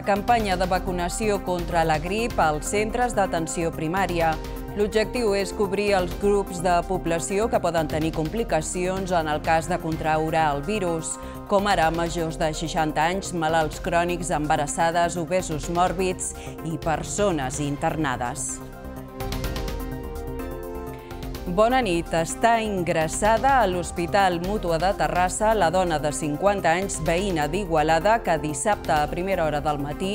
la campanya de vacunació contra la grip als centres d'atenció primària. L'objectiu és cobrir els grups de població que poden tenir complicacions en el cas de contraure el virus, com ara majors de 60 anys, malalts crònics, embarassades, obesos mòrbids i persones internades. Bona nit. Està ingressada a l'Hospital Mútua de Terrassa la dona de 50 anys, veïna d'Igualada, que dissabte a primera hora del matí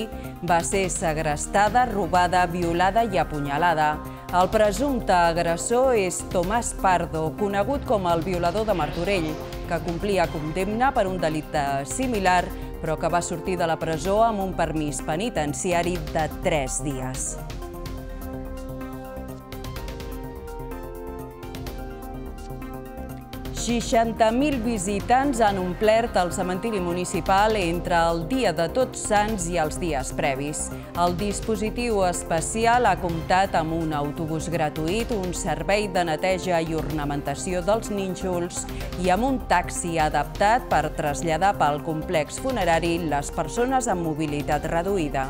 va ser segrestada, robada, violada i apunyalada. El presumpte agressor és Tomàs Pardo, conegut com el violador de Martorell, que complia condemna per un delicte similar, però que va sortir de la presó amb un permís penitenciari de 3 dies. 60.000 visitants han omplert el cementiri municipal entre el dia de Tots Sants i els dies previs. El dispositiu especial ha comptat amb un autobús gratuït, un servei de neteja i ornamentació dels nínxols i amb un taxi adaptat per traslladar pel complex funerari les persones amb mobilitat reduïda.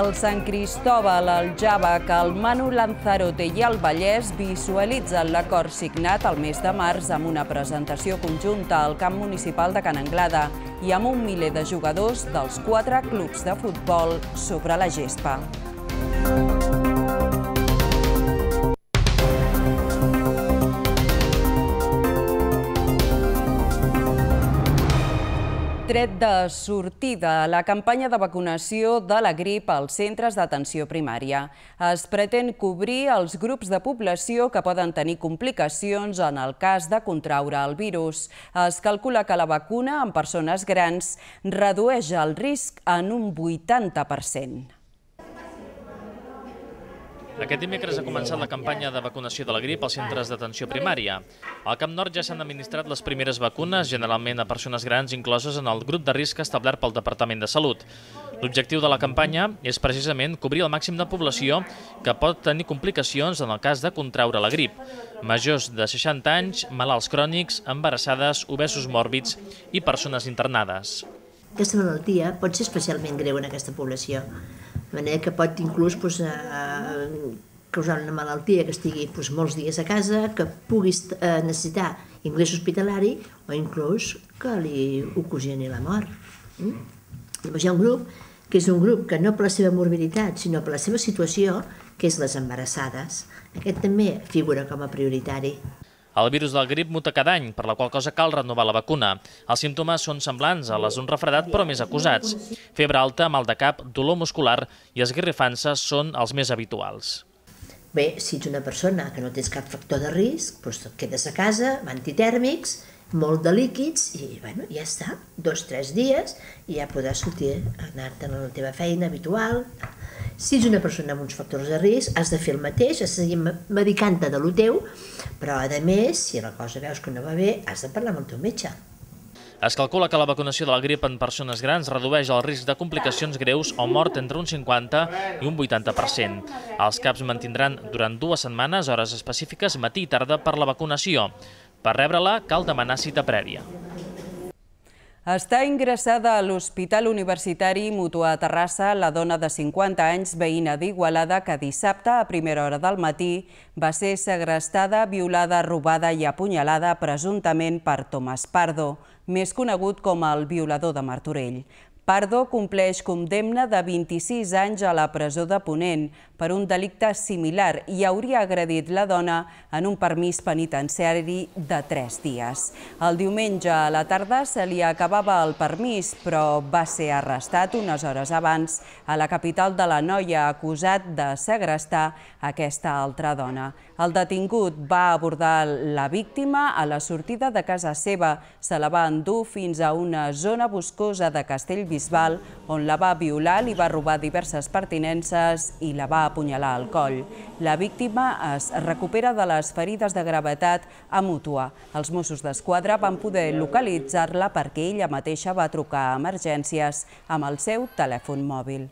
el Sant Cristòbal, el Jàbac, el Manu Lanzarote i el Vallès visualitzen l'acord signat el mes de març amb una presentació conjunta al camp municipal de Can Anglada i amb un miler de jugadors dels quatre clubs de futbol sobre la gespa. Música tret de sortida a la campanya de vacunació de la grip als centres d'atenció primària. Es pretén cobrir els grups de població que poden tenir complicacions en el cas de contraure el virus. Es calcula que la vacuna en persones grans redueix el risc en un 80%. Aquest dimecres ha començat la campanya de vacunació de la grip als centres d'atenció primària. Al Camp Nord ja s'han administrat les primeres vacunes, generalment a persones grans incloses en el grup de risc establert pel Departament de Salut. L'objectiu de la campanya és precisament cobrir el màxim de població que pot tenir complicacions en el cas de contraure la grip. Majors de 60 anys, malalts crònics, embarassades, obesos mòrbids i persones internades. Aquesta malaltia pot ser especialment greu en aquesta població, de manera que pot inclús doncs, causant eh, una malaltia, que estigui doncs, molts dies a casa, que puguis eh, necessitar ingrés hospitalari o inclús que li ocasioni la mort. Mm? Llavors hi ha un grup que és un grup que no per la seva morbiditat, sinó per la seva situació, que és les embarassades. Aquest també figura com a prioritari. El virus del grip muta cada any, per la qual cosa cal renovar la vacuna. Els símptomes són semblants a les d'un refredat, però més acusats. Febre alta, mal de cap, dolor muscular i esguirrifances són els més habituals. Bé, si ets una persona que no tens cap factor de risc, doncs et quedes a casa, amb antitèrmics, molt de líquids i bueno, ja està, dos o tres dies i ja podràs sortir, anar-te'n a la teva feina habitual. Si ets una persona amb uns factors de risc, has de fer el mateix, has de seguir medicant-te de lo teu, però a més, si la cosa veus que no va bé, has de parlar amb el teu metge. Es calcula que la vacunació de la grip en persones grans redueix el risc de complicacions greus o mort entre un 50 i un 80%. Els CAPs mantindran durant dues setmanes hores específiques matí i tarda per la vacunació. Per rebre-la cal demanar cita prèvia. Està ingressada a l'Hospital Universitari Mutua a Terrassa la dona de 50 anys, veïna d'Igualada, que dissabte a primera hora del matí va ser segrestada, violada, robada i apunyalada presumptament per Tomàs Pardo, més conegut com el violador de Martorell. Pardo compleix condemna de 26 anys a la presó de Ponent per un delicte similar i hauria agredit la dona en un permís penitenciari de 3 dies. El diumenge a la tarda se li acabava el permís, però va ser arrestat unes hores abans a la capital de la Noia acusat de segrestar aquesta altra dona. El detingut va abordar la víctima a la sortida de casa seva. Se la va endur fins a una zona boscosa de Castellví Bisbal, on la va violar, li va robar diverses pertinences i la va apunyalar al coll. La víctima es recupera de les ferides de gravetat a mútua. Els Mossos d'Esquadra van poder localitzar-la perquè ella mateixa va trucar a emergències amb el seu telèfon mòbil.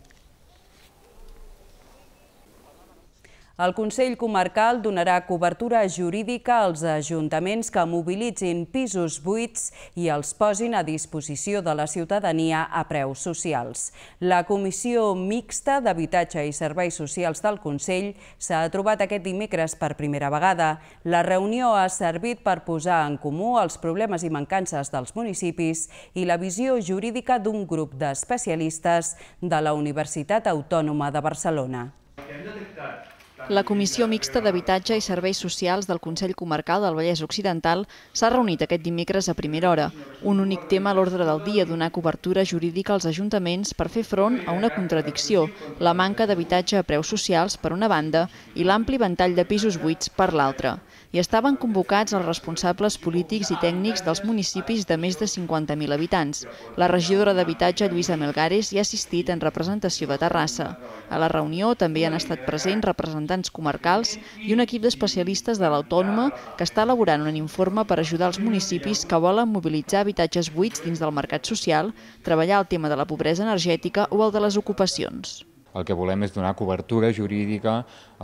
El Consell Comarcal donarà cobertura jurídica als ajuntaments que mobilitzin pisos buits i els posin a disposició de la ciutadania a preus socials. La Comissió Mixta d'Habitatge i Serveis Socials del Consell s'ha trobat aquest dimecres per primera vegada. La reunió ha servit per posar en comú els problemes i mancances dels municipis i la visió jurídica d'un grup d'especialistes de la Universitat Autònoma de Barcelona. Hem detectat la Comissió Mixta d'Habitatge i Serveis Socials del Consell Comarcal del Vallès Occidental s'ha reunit aquest dimecres a primera hora. Un únic tema a l'ordre del dia, donar cobertura jurídica als ajuntaments per fer front a una contradicció, la manca d'habitatge a preus socials per una banda i l'ampli ventall de pisos buits per l'altra. Hi estaven convocats els responsables polítics i tècnics dels municipis de més de 50.000 habitants. La regidora d'Habitatge, Lluïsa Melgares, hi ha assistit en representació de Terrassa. A la reunió també han estat presents representants comarcals i un equip d'especialistes de l'Autònoma que està elaborant un informe per ajudar els municipis que volen mobilitzar habitatges buits dins del mercat social, treballar el tema de la pobresa energètica o el de les ocupacions. El que volem és donar cobertura jurídica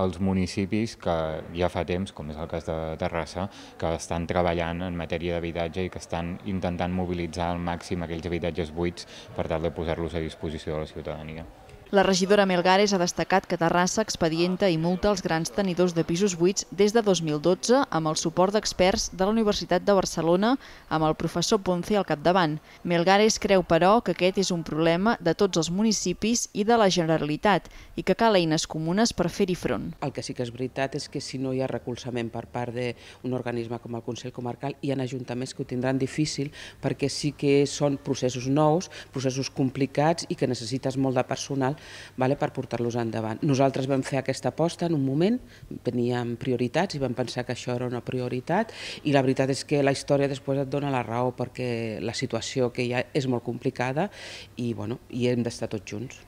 als municipis que ja fa temps, com és el cas de Terrassa, que estan treballant en matèria d'habitatge i que estan intentant mobilitzar al màxim aquells habitatges buits per tal de posar-los a disposició de la ciutadania. La regidora Melgares ha destacat que Terrassa expedienta i multa els grans tenidors de pisos buits des de 2012 amb el suport d'experts de la Universitat de Barcelona amb el professor Ponce al capdavant. Melgares creu, però, que aquest és un problema de tots els municipis i de la Generalitat i que cal eines comunes per fer-hi front. El que sí que és veritat és que si no hi ha recolzament per part d'un organisme com el Consell Comarcal, hi ha ajuntaments que ho tindran difícil perquè sí que són processos nous, processos complicats i que necessites molt de personal vale, per portar-los endavant. Nosaltres vam fer aquesta aposta en un moment, teníem prioritats i vam pensar que això era una prioritat i la veritat és que la història després et dona la raó perquè la situació que hi ha és molt complicada i, bueno, i hem d'estar tots junts.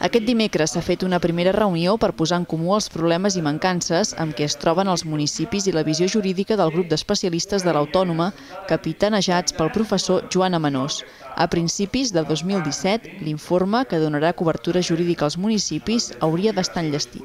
Aquest dimecres s'ha fet una primera reunió per posar en comú els problemes i mancances amb què es troben els municipis i la visió jurídica del grup d'especialistes de l'Autònoma, capitanejats pel professor Joan Amenós. A principis de 2017, l'informe que donarà cobertura jurídica als municipis hauria d'estar enllestit.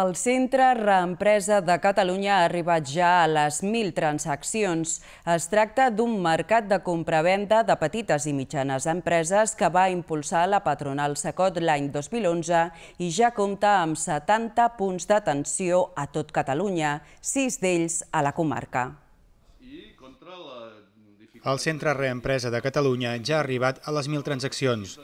El Centre Reempresa de Catalunya ha arribat ja a les 1.000 transaccions. Es tracta d'un mercat de compra-venda de petites i mitjanes empreses que va impulsar la patronal Sacot l'any 2011 i ja compta amb 70 punts d'atenció a tot Catalunya, 6 d'ells a la comarca. El Centre Reempresa de Catalunya ja ha arribat a les 1.000 transaccions.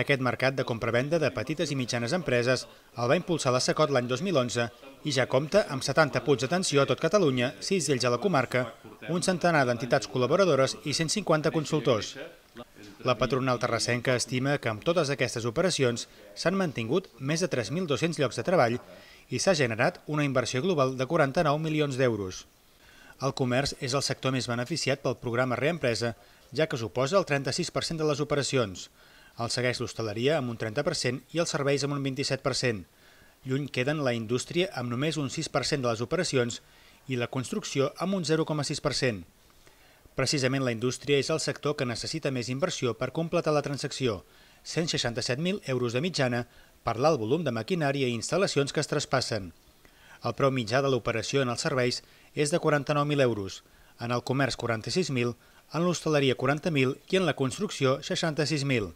Aquest mercat de compra-venda de petites i mitjanes empreses el va impulsar la SACOT l'any 2011 i ja compta amb 70 punts d'atenció a tot Catalunya, 6 d'ells a la comarca, un centenar d'entitats col·laboradores i 150 consultors. La patronal terrassenca estima que amb totes aquestes operacions s'han mantingut més de 3.200 llocs de treball i s'ha generat una inversió global de 49 milions d'euros. El comerç és el sector més beneficiat pel programa Reempresa, ja que suposa el 36% de les operacions. El segueix l'hostaleria amb un 30% i els serveis amb un 27%. Lluny queden la indústria amb només un 6% de les operacions i la construcció amb un 0,6%. Precisament la indústria és el sector que necessita més inversió per completar la transacció, 167.000 euros de mitjana per l'alt volum de maquinària i instal·lacions que es traspassen. El preu mitjà de l'operació en els serveis és de 49.000 euros, en el comerç 46.000, en l'hostaleria 40.000 i en la construcció 66.000.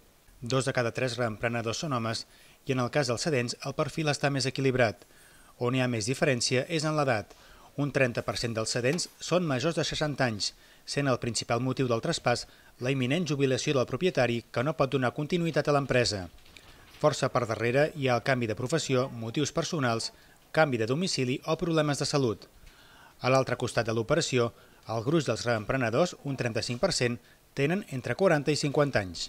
Dos de cada tres reemprenedors són homes i en el cas dels sedents el perfil està més equilibrat. On hi ha més diferència és en l'edat. Un 30% dels sedents són majors de 60 anys, sent el principal motiu del traspàs la imminent jubilació del propietari que no pot donar continuïtat a l'empresa. Força per darrere hi ha el canvi de professió, motius personals, canvi de domicili o problemes de salut. A l'altre costat de l'operació, el gruix dels reemprenedors, un 35%, tenen entre 40 i 50 anys.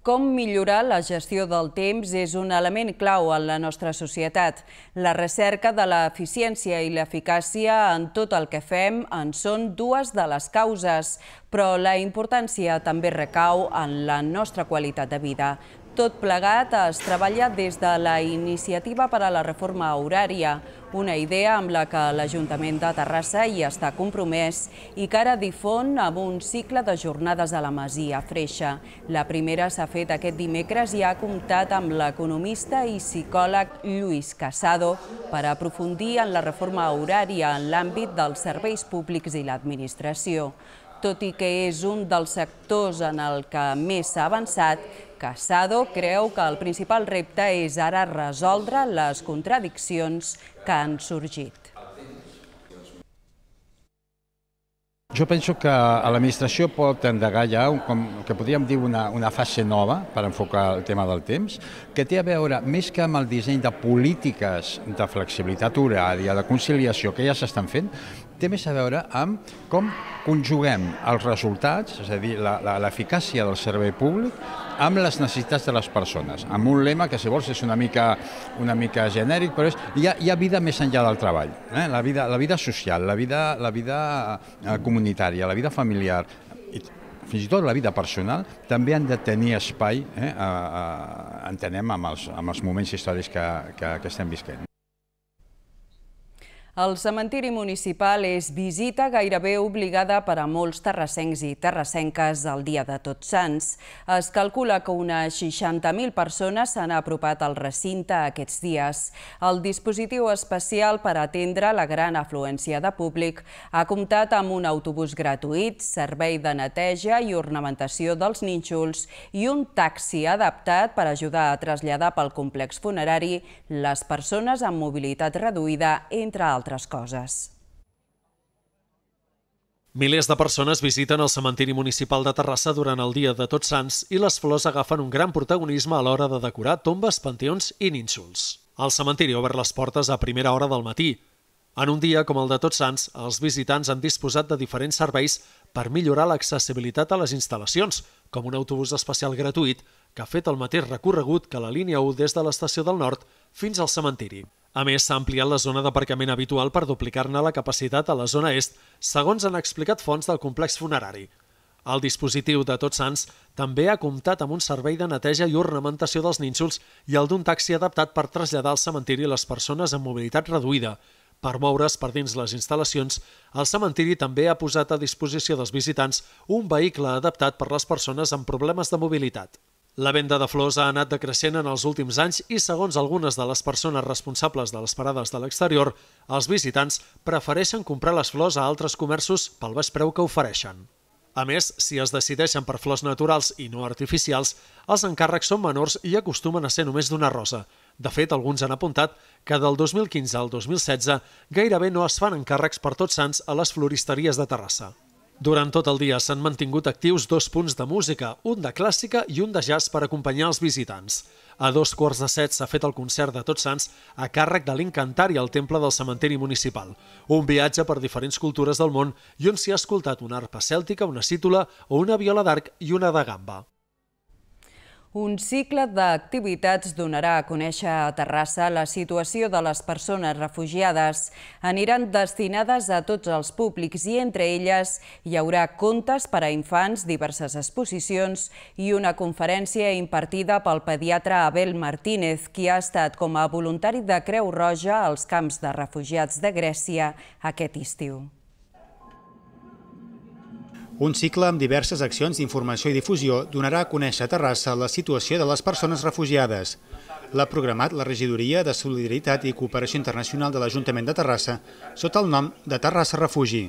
Com millorar la gestió del temps és un element clau en la nostra societat. La recerca de l'eficiència i l'eficàcia en tot el que fem en són dues de les causes, però la importància també recau en la nostra qualitat de vida. Tot plegat es treballa des de la Iniciativa per a la Reforma Horària, una idea amb la que l'Ajuntament de Terrassa hi està compromès i que ara difon amb un cicle de jornades a la Masia Freixa. La primera s'ha fet aquest dimecres i ha comptat amb l'economista i psicòleg Lluís Casado per aprofundir en la reforma horària en l'àmbit dels serveis públics i l'administració. Tot i que és un dels sectors en el que més s'ha avançat, Casado creu que el principal repte és ara resoldre les contradiccions que han sorgit. Jo penso que l'administració pot endegar ja, com, que podríem dir, una, una fase nova per enfocar el tema del temps, que té a veure més que amb el disseny de polítiques de flexibilitat horària, de conciliació, que ja s'estan fent, té més a veure amb com conjuguem els resultats, és a dir, l'eficàcia del servei públic, amb les necessitats de les persones, amb un lema que, si vols, és una mica, una mica genèric, però és, hi, ha, hi ha vida més enllà del treball, eh? la, vida, la vida social, la vida, la vida eh, comunitària, la vida familiar, i fins i tot la vida personal, també han de tenir espai, eh? a, eh, a, eh, entenem, amb els, amb els moments històrics que, que, que estem visquent. El cementiri municipal és visita gairebé obligada per a molts terrassencs i terrassenques el dia de Tots Sants. Es calcula que unes 60.000 persones s'han apropat al recinte aquests dies. El dispositiu especial per atendre la gran afluència de públic ha comptat amb un autobús gratuït, servei de neteja i ornamentació dels nínxols i un taxi adaptat per ajudar a traslladar pel complex funerari les persones amb mobilitat reduïda, entre altres altres coses. Milers de persones visiten el cementiri municipal de Terrassa durant el dia de Tots Sants i les flors agafen un gran protagonisme a l'hora de decorar tombes, panteons i nínxols. El cementiri obre les portes a primera hora del matí. En un dia com el de Tots Sants, els visitants han disposat de diferents serveis per millorar l'accessibilitat a les instal·lacions, com un autobús especial gratuït que ha fet el mateix recorregut que la línia 1 des de l'estació del Nord fins al cementiri. A més, s'ha ampliat la zona d'aparcament habitual per duplicar-ne la capacitat a la zona est, segons han explicat fonts del complex funerari. El dispositiu de Tots Sants també ha comptat amb un servei de neteja i ornamentació dels nínxols i el d'un taxi adaptat per traslladar al cementiri les persones amb mobilitat reduïda. Per moure's per dins les instal·lacions, el cementiri també ha posat a disposició dels visitants un vehicle adaptat per les persones amb problemes de mobilitat. La venda de flors ha anat decreixent en els últims anys i, segons algunes de les persones responsables de les parades de l'exterior, els visitants prefereixen comprar les flors a altres comerços pel baix preu que ofereixen. A més, si es decideixen per flors naturals i no artificials, els encàrrecs són menors i acostumen a ser només d'una rosa. De fet, alguns han apuntat que del 2015 al 2016 gairebé no es fan encàrrecs per tots sants a les floristeries de Terrassa. Durant tot el dia s'han mantingut actius dos punts de música, un de clàssica i un de jazz per acompanyar els visitants. A dos quarts de set s'ha fet el concert de Tots Sants a càrrec de l'Incantari al Temple del Cementeri Municipal, un viatge per diferents cultures del món i on s'hi ha escoltat una arpa cèltica, una cítula o una viola d'arc i una de gamba. Un cicle d'activitats donarà a conèixer a Terrassa la situació de les persones refugiades. Aniran destinades a tots els públics i entre elles hi haurà contes per a infants, diverses exposicions i una conferència impartida pel pediatre Abel Martínez, qui ha estat com a voluntari de Creu Roja als camps de refugiats de Grècia aquest estiu. Un cicle amb diverses accions d'informació i difusió donarà a conèixer a Terrassa la situació de les persones refugiades. L'ha programat la Regidoria de Solidaritat i Cooperació Internacional de l'Ajuntament de Terrassa sota el nom de Terrassa Refugi.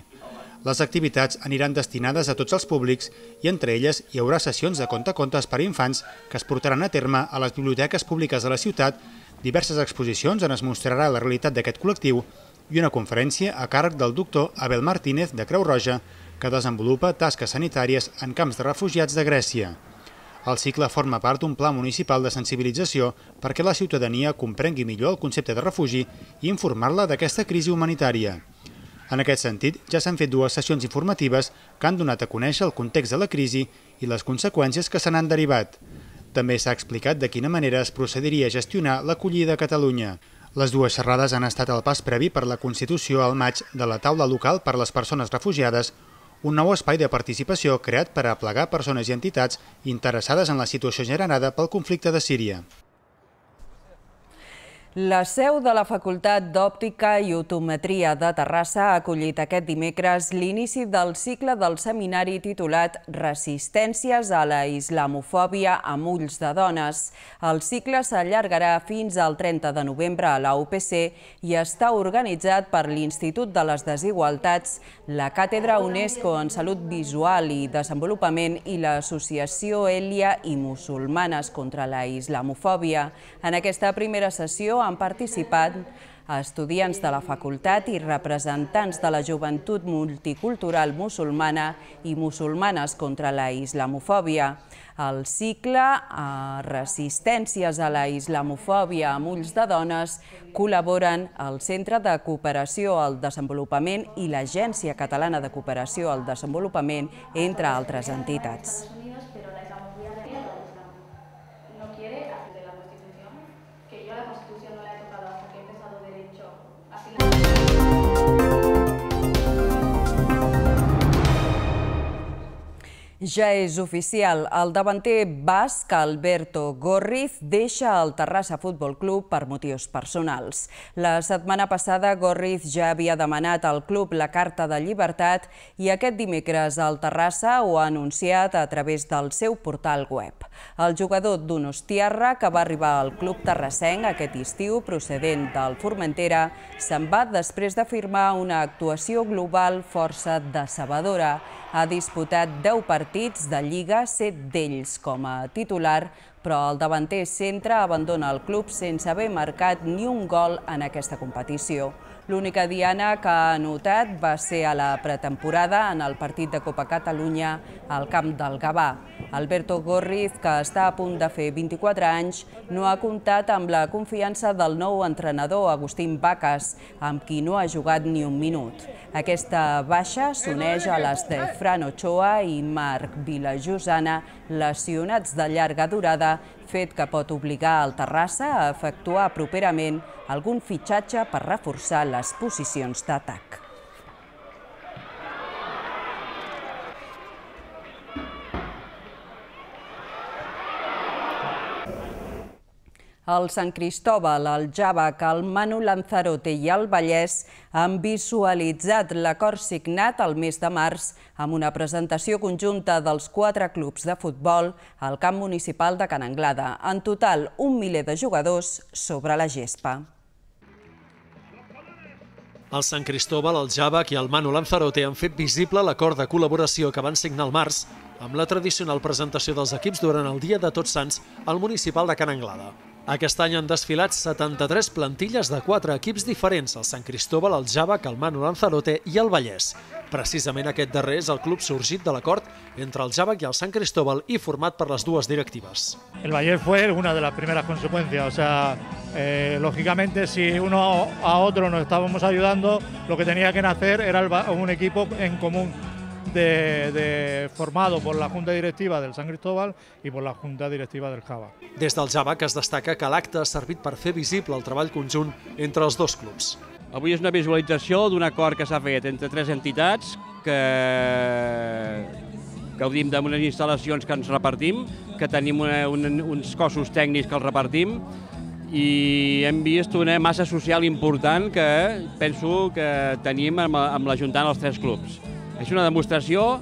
Les activitats aniran destinades a tots els públics i entre elles hi haurà sessions de contacontes per a infants que es portaran a terme a les biblioteques públiques de la ciutat, diverses exposicions on es mostrarà la realitat d'aquest col·lectiu i una conferència a càrrec del doctor Abel Martínez de Creu Roja que desenvolupa tasques sanitàries en camps de refugiats de Grècia. El cicle forma part d'un pla municipal de sensibilització perquè la ciutadania comprengui millor el concepte de refugi i informar-la d'aquesta crisi humanitària. En aquest sentit, ja s'han fet dues sessions informatives que han donat a conèixer el context de la crisi i les conseqüències que se n'han derivat. També s'ha explicat de quina manera es procediria a gestionar l'acollida a Catalunya. Les dues xerrades han estat el pas previ per la Constitució al maig de la taula local per les persones refugiades, un nou espai de participació creat per a aplegar persones i entitats interessades en la situació generada pel conflicte de Síria. La seu de la Facultat d'Òptica i Otometria de Terrassa ha acollit aquest dimecres l'inici del cicle del seminari titulat Resistències a la islamofòbia amb ulls de dones. El cicle s'allargarà fins al 30 de novembre a la UPC i està organitzat per l'Institut de les Desigualtats, la Càtedra UNESCO en Salut Visual i Desenvolupament i l'Associació Elia i Musulmanes contra la Islamofòbia. En aquesta primera sessió han participat estudiants de la facultat i representants de la joventut multicultural musulmana i musulmanes contra la islamofòbia. El cicle a Resistències a la islamofòbia amb ulls de dones col·laboren el Centre de Cooperació al Desenvolupament i l'Agència Catalana de Cooperació al Desenvolupament, entre altres entitats. Ja és oficial. El davanter basc Alberto Gorriz deixa el Terrassa Futbol Club per motius personals. La setmana passada Gorriz ja havia demanat al club la carta de llibertat i aquest dimecres el Terrassa ho ha anunciat a través del seu portal web. El jugador d'Unostiarra, que va arribar al club terrassenc aquest estiu procedent del Formentera, se'n va després de firmar una actuació global força decebedora. Ha disputat 10 partits partits de Lliga, set d'ells com a titular, però el davanter centre abandona el club sense haver marcat ni un gol en aquesta competició. L'única diana que ha notat va ser a la pretemporada en el partit de Copa Catalunya al camp del Gavà. Alberto Gorriz, que està a punt de fer 24 anys, no ha comptat amb la confiança del nou entrenador Agustín Bacas, amb qui no ha jugat ni un minut. Aquesta baixa s'uneix a les de Fran Ochoa i Marc Vilajosana, lesionats de llarga durada fet que pot obligar el Terrassa a efectuar properament algun fitxatge per reforçar les posicions d'atac. el Sant Cristòbal, el Javac, el Manu Lanzarote i el Vallès han visualitzat l'acord signat el mes de març amb una presentació conjunta dels quatre clubs de futbol al camp municipal de Can Anglada. En total, un miler de jugadors sobre la gespa. El Sant Cristòbal, el Javac i el Manu Lanzarote han fet visible l'acord de col·laboració que van signar el març amb la tradicional presentació dels equips durant el Dia de Tots Sants al municipal de Can Anglada. Aquest any han desfilat 73 plantilles de 4 equips diferents, el Sant Cristóbal, el Java, Manu Lanzarote i el Vallès. Precisament aquest darrer és el club sorgit de l'acord entre el Java i el Sant Cristóbal i format per les dues directives. El Vallès fue una de las primeras consecuencias, o sea, eh, lógicamente si uno a otro nos estábamos ayudando, lo que tenía que nacer era un equipo en común de, de, formado por la Junta Directiva del San Cristóbal i per la Junta Directiva del Java. Des del Java que es destaca que l'acte ha servit per fer visible el treball conjunt entre els dos clubs. Avui és una visualització d'un acord que s'ha fet entre tres entitats que gaudim d'unes instal·lacions que ens repartim, que tenim una, un, uns cossos tècnics que els repartim i hem vist una massa social important que penso que tenim amb, amb l'Ajuntament els tres clubs. És una demostració,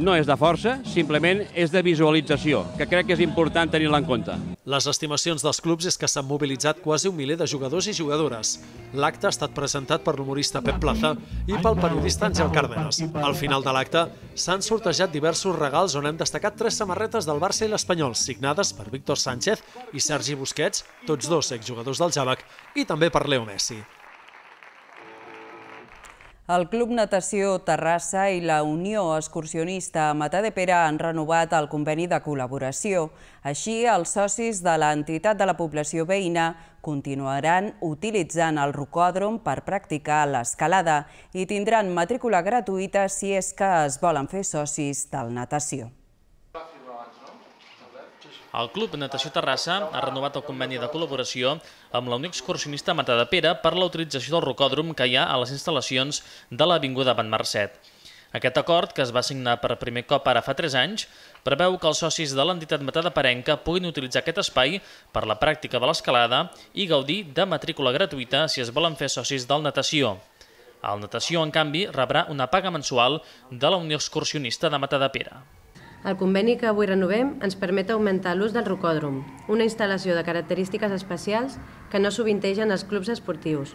no és de força, simplement és de visualització, que crec que és important tenir-la en compte. Les estimacions dels clubs és que s'han mobilitzat quasi un miler de jugadors i jugadores. L'acte ha estat presentat per l'humorista Pep Plaza i pel periodista Àngel Cárdenas. Al final de l'acte s'han sortejat diversos regals on han destacat tres samarretes del Barça i l'Espanyol, signades per Víctor Sánchez i Sergi Busquets, tots dos exjugadors del Jàbac, i també per Leo Messi. El Club Natació Terrassa i la Unió Excursionista Matà de Pere han renovat el conveni de col·laboració. Així, els socis de l'entitat de la població veïna continuaran utilitzant el rocòdrom per practicar l'escalada i tindran matrícula gratuïta si és que es volen fer socis del natació. El Club Natació Terrassa ha renovat el conveni de col·laboració amb la Unió Excursionista Matà de Pere per la del rocòdrom que hi ha a les instal·lacions de l'Avinguda Van Mercet. Aquest acord, que es va signar per primer cop ara fa 3 anys, preveu que els socis de l'entitat Matà de Parenca puguin utilitzar aquest espai per la pràctica de l'escalada i gaudir de matrícula gratuïta si es volen fer socis del natació. El natació, en canvi, rebrà una paga mensual de la Unió Excursionista de Matà de Pere. El conveni que avui renovem ens permet augmentar l'ús del rocòdrom, una instal·lació de característiques especials que no sovintegen els clubs esportius,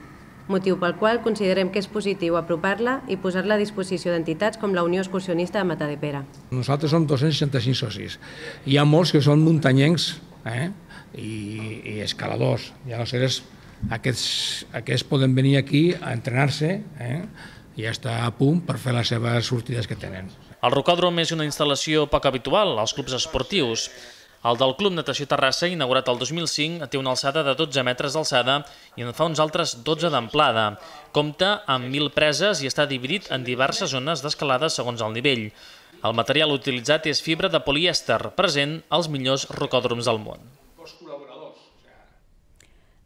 motiu pel qual considerem que és positiu apropar-la i posar-la a disposició d'entitats com la Unió Excursionista de Matà de Pere. Nosaltres som 265 socis. Hi ha molts que són muntanyencs eh? I, i escaladors. I aleshores aquests, aquests poden venir aquí a entrenar-se eh? i ja està a punt per fer les seves sortides que tenen. El rocòdrom és una instal·lació poc habitual als clubs esportius. El del Club Natació Terrassa, inaugurat el 2005, té una alçada de 12 metres d'alçada i en fa uns altres 12 d'amplada. Compta amb 1.000 preses i està dividit en diverses zones d'escalada segons el nivell. El material utilitzat és fibra de polièster, present als millors rocòdroms del món.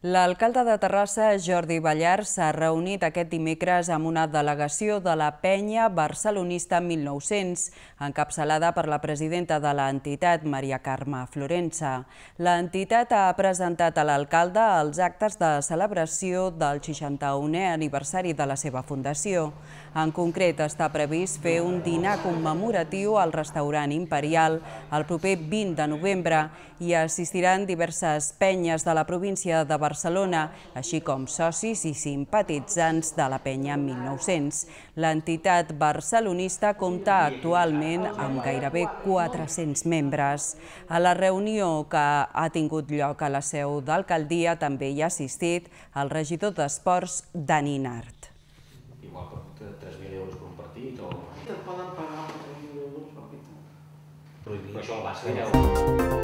L'alcalde de Terrassa, Jordi Ballar, s'ha reunit aquest dimecres amb una delegació de la penya barcelonista 1900, encapçalada per la presidenta de l'entitat, Maria Carme Florença. L'entitat ha presentat a l'alcalde els actes de celebració del 61è aniversari de la seva fundació. En concret, està previst fer un dinar commemoratiu al restaurant Imperial el proper 20 de novembre i assistiran diverses penyes de la província de Barcelona, així com socis i simpatitzants de la penya 1900. L'entitat barcelonista compta actualment amb gairebé 400 membres. A la reunió que ha tingut lloc a la seu d'alcaldia també hi ha assistit el regidor d'Esports, Dani Nart. Igual, prohibit. Però això al Barça ja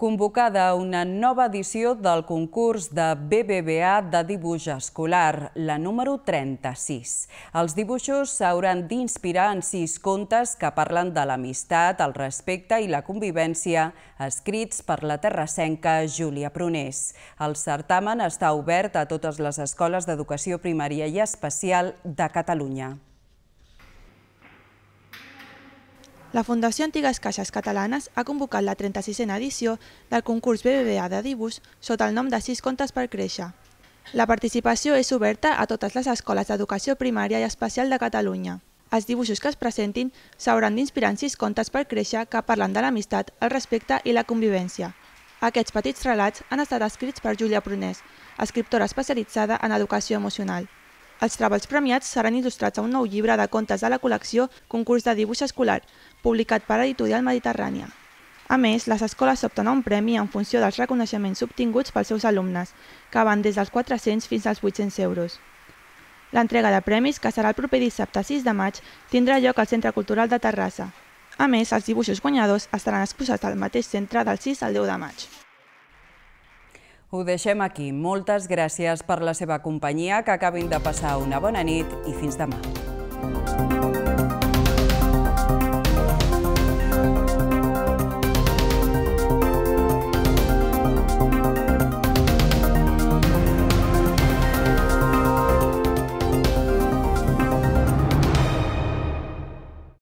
Convocada una nova edició del concurs de BBVA de dibuix escolar, la número 36. Els dibuixos s'hauran d'inspirar en sis contes que parlen de l'amistat, el respecte i la convivència, escrits per la terrassenca Júlia Prunés. El certamen està obert a totes les escoles d'educació primària i especial de Catalunya. La Fundació Antigues Caixes Catalanes ha convocat la 36a edició del concurs BBVA de Dibus sota el nom de 6 contes per créixer. La participació és oberta a totes les escoles d'educació primària i especial de Catalunya. Els dibuixos que es presentin s'hauran d'inspirar en 6 contes per créixer que parlen de l'amistat, el respecte i la convivència. Aquests petits relats han estat escrits per Júlia Prunés, escriptora especialitzada en educació emocional. Els treballs premiats seran il·lustrats a un nou llibre de contes de la col·lecció Concurs de dibuix escolar, publicat per Editorial Mediterrània. A més, les escoles s'opten a un premi en funció dels reconeixements obtinguts pels seus alumnes, que van des dels 400 fins als 800 euros. L'entrega de premis, que serà el proper dissabte 6 de maig, tindrà lloc al Centre Cultural de Terrassa. A més, els dibuixos guanyadors estaran exposats al mateix centre del 6 al 10 de maig. Ho deixem aquí. Moltes gràcies per la seva companyia, que acabin de passar una bona nit i fins demà.